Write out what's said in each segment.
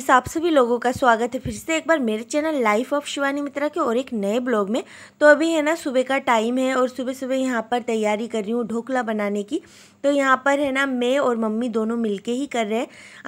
friends आप सभी लोगों का स्वागत है फिर से एक बार मेरे channel life of Shivani Mitra के और एक नए ब्लॉग में तो अभी है ना सुबह का टाइम है और सुबह सुबह यहाँ पर तैयारी कर रही हूँ ढोकला बनाने की तो यहाँ पर है ना मैं और मम्मी दोनों मिलके ही कर रहे हैं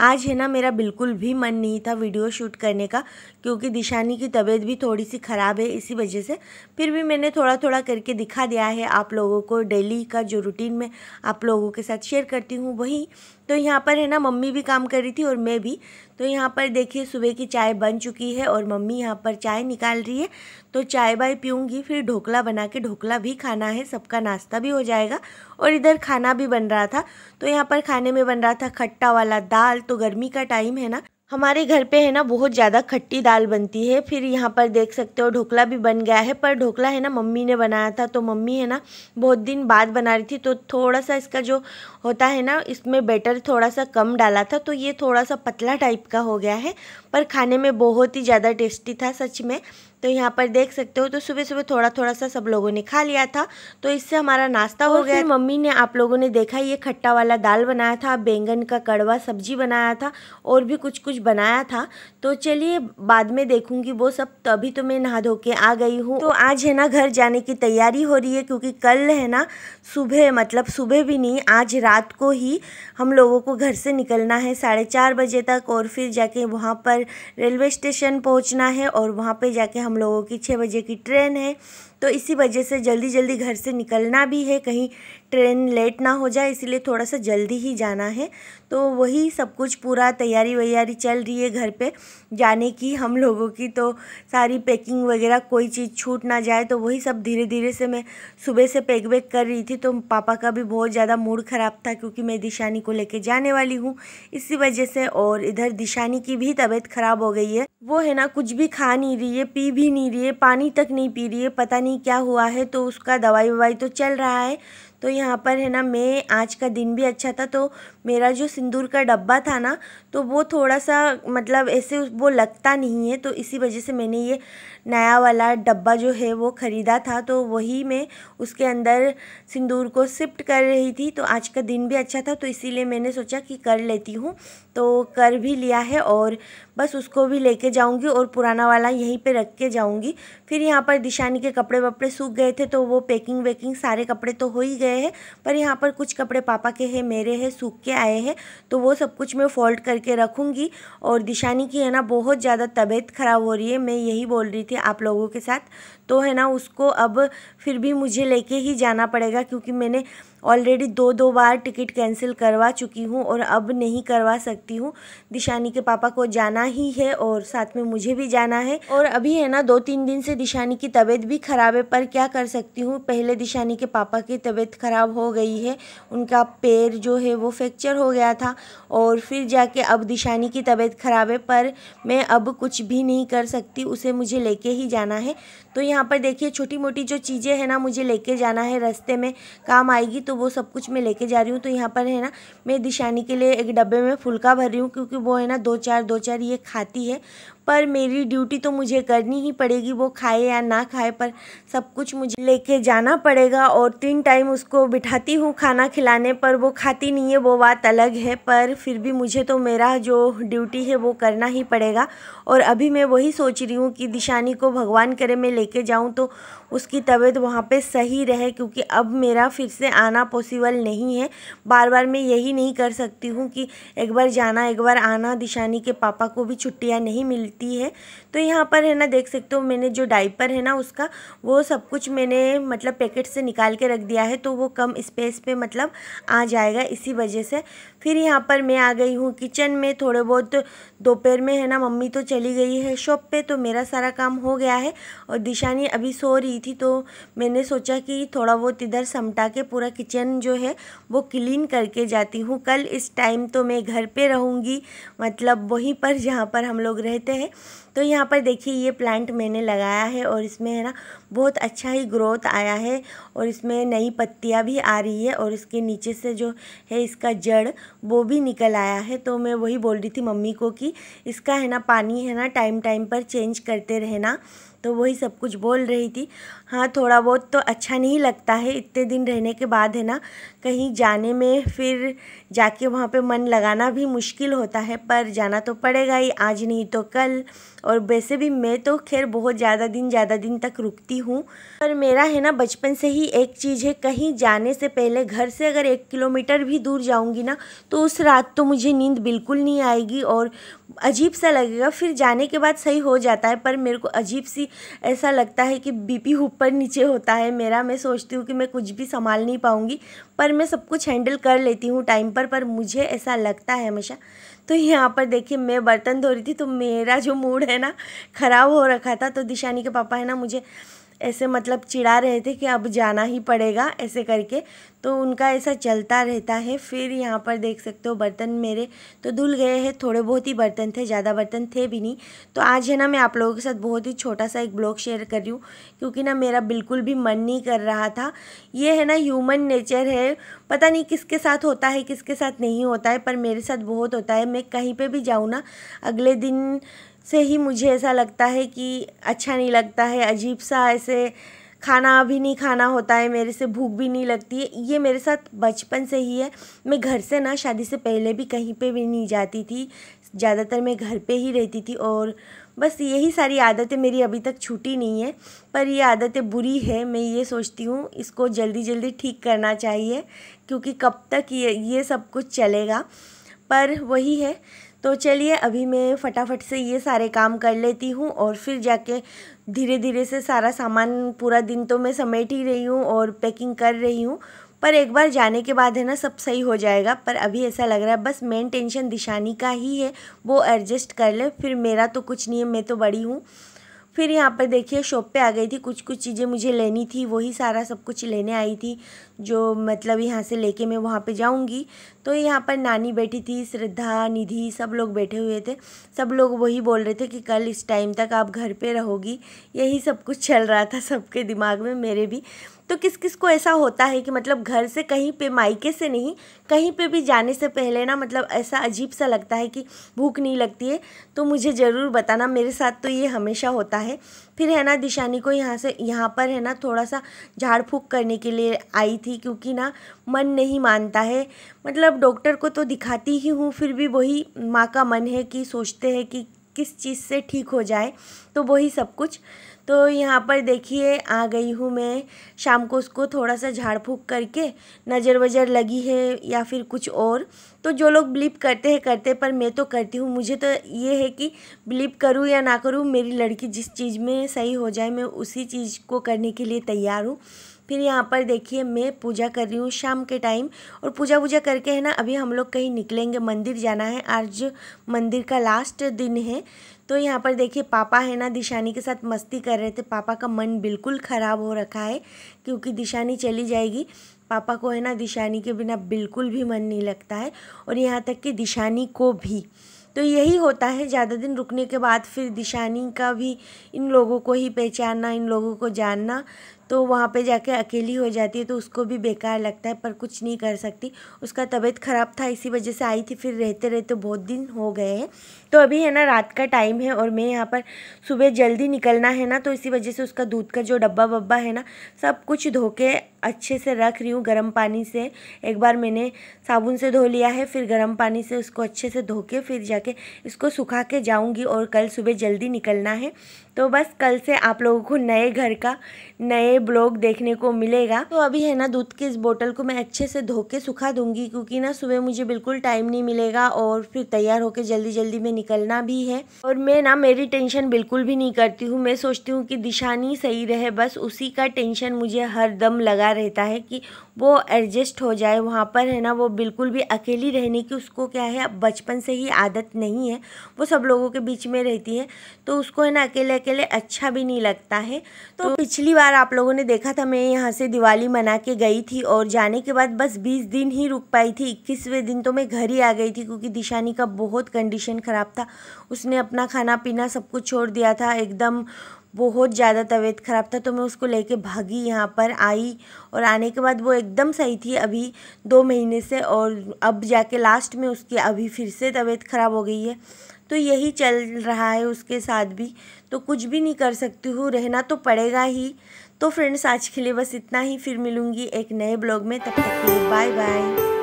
आज है ना मेरा बिल्कुल भी मन नहीं था वीडियो शूट करने का क्योंकि दिशानी की तबीयत भी थोड़ी सी ख़राब है इसी वजह से फिर भी मैंने थोड़ा थोड़ा करके दिखा दिया है आप लोगों को डेली का जो रूटीन में आप लोगों के साथ शेयर करती हूँ वही तो यहाँ पर है ना मम्मी भी काम कर रही थी और मैं भी तो यहाँ पर देखिए सुबह की चाय बन चुकी है और मम्मी यहाँ पर चाय निकाल रही है तो चाय बाय पीऊँगी फिर ढोकला बना के ढोकला भी खाना है सबका नाश्ता भी हो जाएगा और इधर खाना भी बन रहा था तो यहाँ पर खाने में बन रहा था खट्टा वाला दाल तो गर्मी का टाइम है ना हमारे घर पे है ना बहुत ज़्यादा खट्टी दाल बनती है फिर यहाँ पर देख सकते हो ढोकला भी बन गया है पर ढोकला है ना मम्मी ने बनाया था तो मम्मी है ना बहुत दिन बाद बना रही थी तो थोड़ा सा इसका जो होता है ना इसमें बैटर थोड़ा सा कम डाला था तो ये थोड़ा सा पतला टाइप का हो गया है पर खाने में बहुत ही ज़्यादा टेस्टी था सच में तो यहाँ पर देख सकते हो तो सुबह सुबह थोड़ा थोड़ा सा सब लोगों ने खा लिया था तो इससे हमारा नाश्ता हो गया मम्मी ने आप लोगों ने देखा ये खट्टा वाला दाल बनाया था बैंगन का कड़वा सब्जी बनाया था और भी कुछ कुछ बनाया था तो चलिए बाद में देखूंगी वो सब तभी तो मैं नहा धो के आ गई हूँ तो आज है ना घर जाने की तैयारी हो रही है क्योंकि कल है ना सुबह मतलब सुबह भी नहीं आज रात को ही हम लोगों को घर से निकलना है साढ़े चार बजे तक और फिर जाके वहाँ पर रेलवे स्टेशन पहुँचना है और वहाँ पर जाके हम हम लोगों की छः बजे की ट्रेन है तो इसी वजह से जल्दी जल्दी घर से निकलना भी है कहीं ट्रेन लेट ना हो जाए इसीलिए थोड़ा सा जल्दी ही जाना है तो वही सब कुछ पूरा तैयारी वैयारी चल रही है घर पे जाने की हम लोगों की तो सारी पैकिंग वगैरह कोई चीज़ छूट ना जाए तो वही सब धीरे धीरे से मैं सुबह से पैक वैक कर रही थी तो पापा का भी बहुत ज़्यादा मूड ख़राब था क्योंकि मैं दिशानी को लेके जाने वाली हूँ इसी वजह से और इधर दिशानी की भी तबीयत ख़राब हो गई है वो है ना कुछ भी खा नहीं रही है पी भी नहीं रही है पानी तक नहीं पी रही है पता नहीं नहीं क्या हुआ है तो उसका दवाई ववाई तो चल रहा है तो यहाँ पर है ना मैं आज का दिन भी अच्छा था तो मेरा जो सिंदूर का डब्बा था ना तो वो थोड़ा सा मतलब ऐसे वो लगता नहीं है तो इसी वजह से मैंने ये नया वाला डब्बा जो है वो ख़रीदा था तो वही मैं उसके अंदर सिंदूर को शिफ्ट कर रही थी तो आज का दिन भी अच्छा था तो इसीलिए मैंने सोचा कि कर लेती हूँ तो कर भी लिया है और बस उसको भी लेके जाऊँगी और पुराना वाला यहीं पे रख के जाऊँगी फिर यहाँ पर दिशानी के कपड़े वपड़े सूख गए थे तो वो पैकिंग वैकिंग सारे कपड़े तो हो ही गए गए हैं पर यहाँ पर कुछ कपड़े पापा के हैं मेरे हैं सूख के आए हैं तो वो सब कुछ मैं फोल्ड करके रखूँगी और दिशानी की है ना बहुत ज़्यादा तबीयत ख़राब हो रही है मैं यही बोल रही थी आप लोगों के साथ तो है ना उसको अब फिर भी मुझे लेके ही जाना पड़ेगा क्योंकि मैंने ऑलरेडी दो दो बार टिकट कैंसिल करवा चुकी हूँ और अब नहीं करवा सकती हूँ दिशानी के पापा को जाना ही है और साथ में मुझे भी जाना है और अभी है ना दो तीन दिन से दिशानी की तबीयत भी ख़राब है पर क्या कर सकती हूँ पहले दिशानी के पापा की तबीयत ख़राब हो गई है उनका पैर जो है वो फ्रैक्चर हो गया था और फिर जाके अब दिशानी की तबीयत ख़राब है पर मैं अब कुछ भी नहीं कर सकती उसे मुझे लेके ही जाना है तो यहाँ पर देखिए छोटी मोटी जो चीज़ें हैं ना मुझे लेके जाना है रास्ते में काम आएगी तो वो सब कुछ मैं लेके जा रही हूँ तो यहाँ पर है ना मैं दिशानी के लिए एक डब्बे में फुलका भर रही हूँ क्योंकि वो है ना दो चार दो चार ये खाती है पर मेरी ड्यूटी तो मुझे करनी ही पड़ेगी वो खाए या ना खाए पर सब कुछ मुझे लेके जाना पड़ेगा और तीन टाइम उसको बिठाती हूँ खाना खिलाने पर वो खाती नहीं है वो बात अलग है पर फिर भी मुझे तो मेरा जो ड्यूटी है वो करना ही पड़ेगा और अभी मैं वही सोच रही हूँ कि दिशानी को भगवान करे मैं लेके जाऊँ तो उसकी तबीयत वहाँ पर सही रहे क्योंकि अब मेरा फिर से आना पॉसिबल नहीं है बार बार मैं यही नहीं कर सकती हूँ कि एक बार जाना एक बार आना दिशानी के पापा को भी छुट्टियाँ नहीं मिलती मिलती है तो यहाँ पर है ना देख सकते हो मैंने जो डाइपर है ना उसका वो सब कुछ मैंने मतलब पैकेट से निकाल के रख दिया है तो वो कम स्पेस पे मतलब आ जाएगा इसी वजह से फिर यहाँ पर मैं आ गई हूँ किचन में थोड़े बहुत दोपहर में है ना मम्मी तो चली गई है शॉप पे तो मेरा सारा काम हो गया है और दिशानी अभी सो रही थी तो मैंने सोचा कि थोड़ा बहुत इधर समटा के पूरा किचन जो है वो क्लीन करके जाती हूँ कल इस टाइम तो मैं घर पर रहूँगी मतलब वहीं पर जहाँ पर हम लोग रहते हैं तो यहाँ पर देखिए ये प्लांट मैंने लगाया है और इसमें है ना बहुत अच्छा ही ग्रोथ आया है और इसमें नई पत्तियाँ भी आ रही है और इसके नीचे से जो है इसका जड़ वो भी निकल आया है तो मैं वही बोल रही थी मम्मी को कि इसका है ना पानी है ना टाइम टाइम पर चेंज करते रहना तो वही सब कुछ बोल रही थी हाँ थोड़ा बहुत तो अच्छा नहीं लगता है इतने दिन रहने के बाद है ना कहीं जाने में फिर जाके वहाँ पे मन लगाना भी मुश्किल होता है पर जाना तो पड़ेगा ही आज नहीं तो कल और वैसे भी मैं तो खैर बहुत ज़्यादा दिन ज़्यादा दिन तक रुकती हूँ पर मेरा है ना बचपन से ही एक चीज़ है कहीं जाने से पहले घर से अगर एक किलोमीटर भी दूर जाऊँगी ना तो उस रात तो मुझे नींद बिल्कुल नहीं आएगी और अजीब सा लगेगा फिर जाने के बाद सही हो जाता है पर मेरे को अजीब सी ऐसा लगता है कि बीपी ऊपर नीचे होता है मेरा मैं सोचती हूँ कि मैं कुछ भी संभाल नहीं पाऊँगी पर मैं सब कुछ हैंडल कर लेती हूँ टाइम पर पर मुझे ऐसा लगता है हमेशा तो यहाँ पर देखिए मैं बर्तन धो रही थी तो मेरा जो मूड है ना ख़राब हो रखा था तो दिशानी के पापा है ना मुझे ऐसे मतलब चिढ़ा रहे थे कि अब जाना ही पड़ेगा ऐसे करके तो उनका ऐसा चलता रहता है फिर यहाँ पर देख सकते हो बर्तन मेरे तो धुल गए हैं थोड़े बहुत ही बर्तन थे ज़्यादा बर्तन थे भी नहीं तो आज है ना मैं आप लोगों के साथ बहुत ही छोटा सा एक ब्लॉग शेयर कर रही हूँ क्योंकि ना मेरा बिल्कुल भी मन नहीं कर रहा था ये है ना ह्यूमन नेचर है पता नहीं किसके साथ होता है किसके साथ नहीं होता है पर मेरे साथ बहुत होता है मैं कहीं पर भी जाऊँ ना अगले दिन से ही मुझे ऐसा लगता है कि अच्छा नहीं लगता है अजीब सा ऐसे खाना भी नहीं खाना होता है मेरे से भूख भी नहीं लगती है ये मेरे साथ बचपन से ही है मैं घर से ना शादी से पहले भी कहीं पे भी नहीं जाती थी ज़्यादातर मैं घर पे ही रहती थी और बस यही सारी आदतें मेरी अभी तक छूटी नहीं है पर ये आदतें बुरी है मैं ये सोचती हूँ इसको जल्दी जल्दी ठीक करना चाहिए क्योंकि कब तक ये ये सब कुछ चलेगा पर वही है तो चलिए अभी मैं फटाफट से ये सारे काम कर लेती हूँ और फिर जाके धीरे धीरे से सारा सामान पूरा दिन तो मैं समेट ही रही हूँ और पैकिंग कर रही हूँ पर एक बार जाने के बाद है ना सब सही हो जाएगा पर अभी ऐसा लग रहा है बस मेन टेंशन दिशानी का ही है वो एडजस्ट कर ले फिर मेरा तो कुछ नहीं है मैं तो बड़ी हूँ फिर यहाँ पर देखिए शॉप पे आ गई थी कुछ कुछ चीज़ें मुझे लेनी थी वही सारा सब कुछ लेने आई थी जो मतलब यहाँ से लेके मैं वहाँ पे जाऊँगी तो यहाँ पर नानी बैठी थी श्रद्धा निधि सब लोग बैठे हुए थे सब लोग वही बोल रहे थे कि कल इस टाइम तक आप घर पे रहोगी यही सब कुछ चल रहा था सबके दिमाग में मेरे भी तो किस किस को ऐसा होता है कि मतलब घर से कहीं पे मायके से नहीं कहीं पे भी जाने से पहले ना मतलब ऐसा अजीब सा लगता है कि भूख नहीं लगती है तो मुझे ज़रूर बताना मेरे साथ तो ये हमेशा होता है फिर है ना दिशानी को यहाँ से यहाँ पर है ना थोड़ा सा झाड़ फूँक करने के लिए आई थी क्योंकि ना मन नहीं मानता है मतलब डॉक्टर को तो दिखाती ही हूँ फिर भी वही माँ का मन है कि सोचते हैं कि किस चीज़ से ठीक हो जाए तो वही सब कुछ तो यहाँ पर देखिए आ गई हूँ मैं शाम को उसको थोड़ा सा झाड़ फूँक करके नज़र वज़र लगी है या फिर कुछ और तो जो लोग बिलीव करते हैं करते पर मैं तो करती हूँ मुझे तो ये है कि बिलीव करूँ या ना करूँ मेरी लड़की जिस चीज़ में सही हो जाए मैं उसी चीज़ को करने के लिए तैयार हूँ फिर यहाँ पर देखिए मैं पूजा कर रही हूँ शाम के टाइम और पूजा वूजा करके है ना अभी हम लोग कहीं निकलेंगे मंदिर जाना है आज मंदिर का लास्ट दिन है तो यहाँ पर देखिए पापा है ना दिशानी के साथ मस्ती कर रहे थे पापा का मन बिल्कुल ख़राब हो रखा है क्योंकि दिशानी चली जाएगी पापा को है ना दिशानी के बिना बिल्कुल भी मन नहीं लगता है और यहाँ तक कि दिशानी को भी तो यही होता है ज़्यादा दिन रुकने के बाद फिर दिशानी का भी इन लोगों को ही पहचानना इन लोगों को जानना तो वहाँ पे जाके अकेली हो जाती है तो उसको भी बेकार लगता है पर कुछ नहीं कर सकती उसका तबीयत ख़राब था इसी वजह से आई थी फिर रहते रहते तो बहुत दिन हो गए हैं तो अभी है ना रात का टाइम है और मैं यहाँ पर सुबह जल्दी निकलना है ना तो इसी वजह से उसका दूध का जो डब्बा वब्बा है ना सब कुछ धो के अच्छे से रख रही हूँ गर्म पानी से एक बार मैंने साबुन से धो लिया है फिर गर्म पानी से उसको अच्छे से धो के फिर जाके इसको सुखा के जाऊँगी और कल सुबह जल्दी निकलना है तो बस कल से आप लोगों को नए घर का नए ब्लॉग देखने को मिलेगा तो अभी है ना दूध की इस बोतल को मैं अच्छे से धो के सुखा दूंगी क्योंकि ना सुबह मुझे बिल्कुल टाइम नहीं मिलेगा और फिर तैयार होकर जल्दी जल्दी में निकलना भी है और मैं ना मेरी टेंशन बिल्कुल भी नहीं करती हूँ मैं सोचती हूँ कि दिशानी सही रहे बस उसी का टेंशन मुझे हर दम लगा रहता है कि वो एडजस्ट हो जाए वहाँ पर है ना वो बिल्कुल भी अकेली रहने की उसको क्या है बचपन से ही आदत नहीं है वो सब लोगों के बीच में रहती है तो उसको है ना अकेले अकेले अच्छा भी नहीं लगता है तो, तो पिछली बार आप लोगों ने देखा था मैं यहाँ से दिवाली मना के गई थी और जाने के बाद बस बीस दिन ही रुक पाई थी इक्कीसवें दिन तो मैं घर ही आ गई थी क्योंकि दिशानी का बहुत कंडीशन ख़राब था उसने अपना खाना पीना सब कुछ छोड़ दिया था एकदम बहुत ज़्यादा तबीयत ख़राब था तो मैं उसको लेके भागी यहाँ पर आई और आने के बाद वो एकदम सही थी अभी दो महीने से और अब जाके लास्ट में उसकी अभी फिर से तबीयत ख़राब हो गई है तो यही चल रहा है उसके साथ भी तो कुछ भी नहीं कर सकती हूँ रहना तो पड़ेगा ही तो फ्रेंड्स आज के लिए बस इतना ही फिर मिलूँगी एक नए ब्लॉग में तब तक के लिए बाय बाय